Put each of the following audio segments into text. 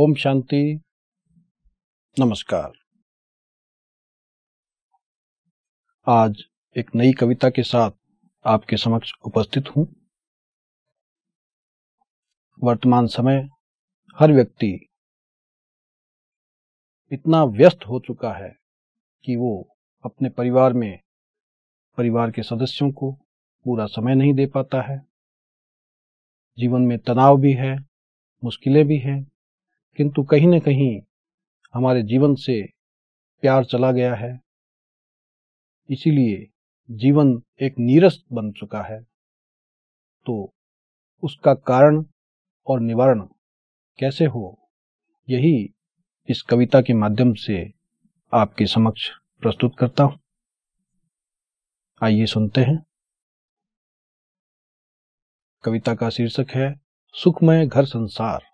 ओम शांति नमस्कार आज एक नई कविता के साथ आपके समक्ष उपस्थित हूं वर्तमान समय हर व्यक्ति इतना व्यस्त हो चुका है कि वो अपने परिवार में परिवार के सदस्यों को पूरा समय नहीं दे पाता है जीवन में तनाव भी है मुश्किलें भी हैं किंतु कहीं ना कहीं हमारे जीवन से प्यार चला गया है इसीलिए जीवन एक नीरस बन चुका है तो उसका कारण और निवारण कैसे हो यही इस कविता के माध्यम से आपके समक्ष प्रस्तुत करता हूं आइए सुनते हैं कविता का शीर्षक है सुखमय घर संसार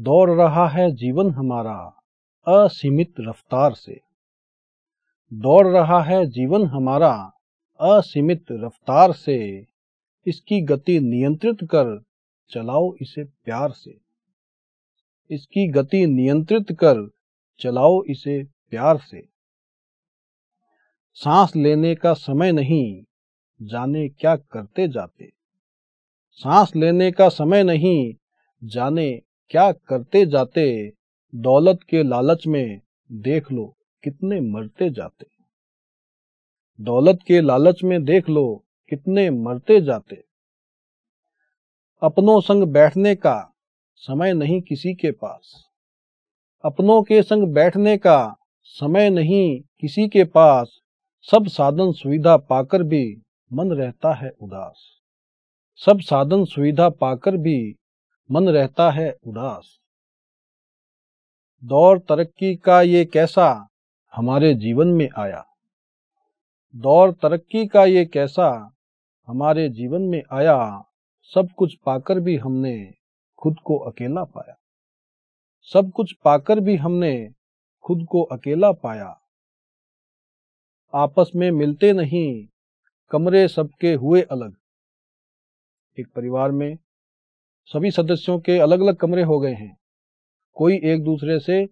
दौड़ रहा है जीवन हमारा असीमित रफ्तार से दौड़ रहा है जीवन हमारा असीमित रफ्तार से इसकी गति नियंत्रित कर चलाओ इसे प्यार से इसकी गति नियंत्रित कर चलाओ इसे प्यार से सांस लेने का समय नहीं जाने क्या करते जाते सांस लेने का समय नहीं जाने क्या करते जाते दौलत के लालच में देख लो कितने मरते जाते दौलत के लालच में देख लो कितने मरते जाते अपनों संग बैठने का समय नहीं किसी के पास अपनों के संग बैठने का समय नहीं किसी के पास सब साधन सुविधा पाकर भी मन रहता है उदास सब साधन सुविधा पाकर भी मन रहता है उदास दौर तरक्की का ये कैसा हमारे जीवन में आया दौर तरक्की का ये कैसा हमारे जीवन में आया सब कुछ पाकर भी हमने खुद को अकेला पाया सब कुछ पाकर भी हमने खुद को अकेला पाया आपस में मिलते नहीं कमरे सबके हुए अलग एक परिवार में सभी सदस्यों के अलग अलग कमरे हो गए हैं कोई एक दूसरे से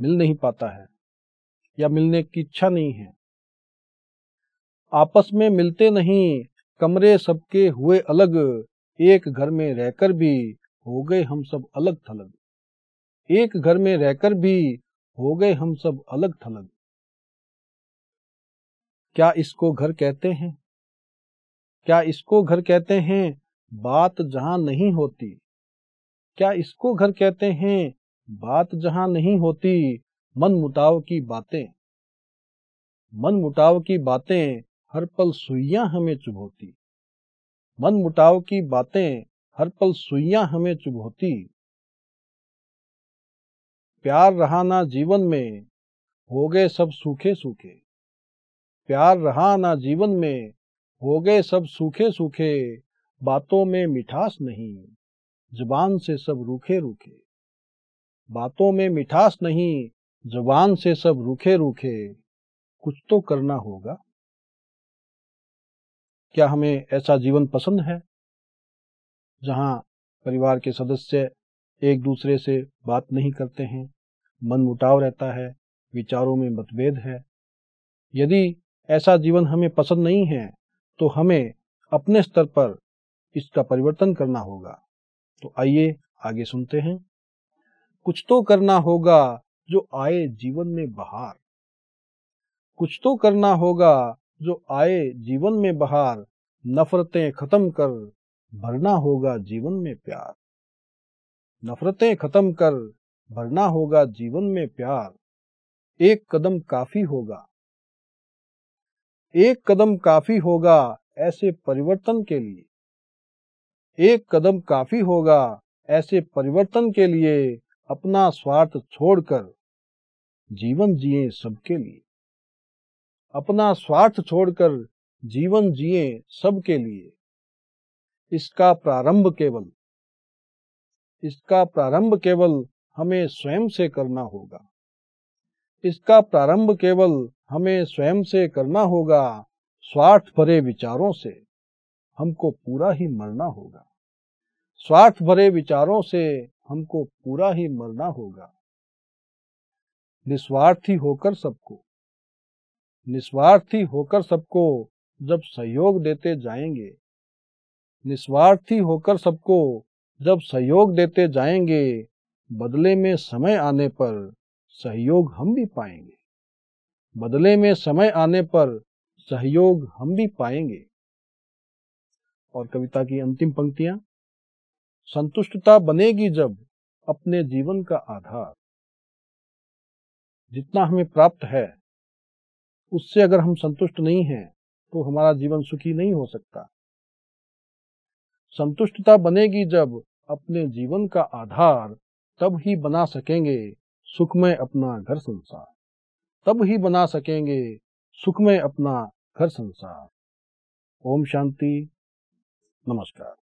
मिल नहीं पाता है या मिलने की इच्छा नहीं है आपस में मिलते नहीं कमरे सबके हुए अलग एक घर में रहकर भी हो गए हम सब अलग थलग एक घर में रहकर भी हो गए हम सब अलग थलग क्या इसको घर कहते हैं क्या इसको घर कहते हैं बात जहां नहीं होती क्या इसको घर कहते हैं बात जहां नहीं होती मन मुटाव की बातें मन मुटाव की बातें हर पल सुइया हमें चुभोती मन मुटाव की बातें हर पल सुइया हमें चुभोती प्यार रहा ना जीवन में हो गए सब सूखे सूखे प्यार रहा ना जीवन में हो गए सब सूखे सूखे बातों में मिठास नहीं जबान से सब रूखे रूखे बातों में मिठास नहीं जबान से सब रूखे रूखे कुछ तो करना होगा क्या हमें ऐसा जीवन पसंद है जहां परिवार के सदस्य एक दूसरे से बात नहीं करते हैं मन मुटाव रहता है विचारों में मतभेद है यदि ऐसा जीवन हमें पसंद नहीं है तो हमें अपने स्तर पर इसका परिवर्तन करना होगा तो आइए आगे सुनते हैं कुछ तो करना होगा जो आए जीवन में बहार कुछ तो करना होगा जो आए जीवन में बहार नफरतें खत्म कर भरना होगा जीवन में प्यार नफरतें खत्म कर भरना होगा जीवन में प्यार एक कदम काफी होगा एक कदम काफी होगा ऐसे परिवर्तन के लिए एक कदम काफी होगा ऐसे परिवर्तन के लिए अपना स्वार्थ छोड़कर जीवन जिए सबके लिए अपना स्वार्थ छोड़कर जीवन जिए सबके लिए इसका प्रारंभ केवल इसका प्रारंभ केवल हमें स्वयं से करना होगा इसका प्रारंभ केवल हमें स्वयं से करना होगा स्वार्थ भरे विचारों से हमको पूरा ही मरना होगा स्वार्थ भरे विचारों से हमको पूरा ही मरना होगा निस्वार्थी होकर सबको निस्वार्थी होकर सबको जब सहयोग देते जाएंगे निस्वार्थी होकर सबको जब सहयोग देते जाएंगे बदले में समय आने पर सहयोग हम भी पाएंगे बदले में समय आने पर सहयोग हम भी पाएंगे और कविता की अंतिम पंक्तियां संतुष्टता बनेगी जब अपने जीवन का आधार जितना हमें प्राप्त है उससे अगर हम संतुष्ट नहीं हैं तो हमारा जीवन सुखी नहीं हो सकता संतुष्टता बनेगी जब अपने जीवन का आधार तब ही बना सकेंगे सुख में अपना घर संसार तब ही बना सकेंगे सुख में अपना घर संसार ओम शांति नमस्कार